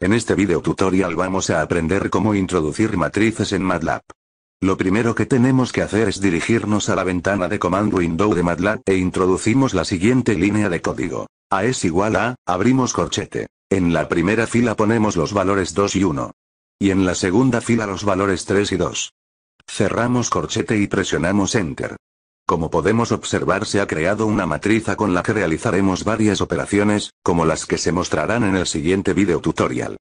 En este video tutorial vamos a aprender cómo introducir matrices en MATLAB. Lo primero que tenemos que hacer es dirigirnos a la ventana de comando Window de MATLAB e introducimos la siguiente línea de código. A es igual a, abrimos corchete. En la primera fila ponemos los valores 2 y 1. Y en la segunda fila los valores 3 y 2. Cerramos corchete y presionamos Enter. Como podemos observar se ha creado una matriz con la que realizaremos varias operaciones, como las que se mostrarán en el siguiente video tutorial.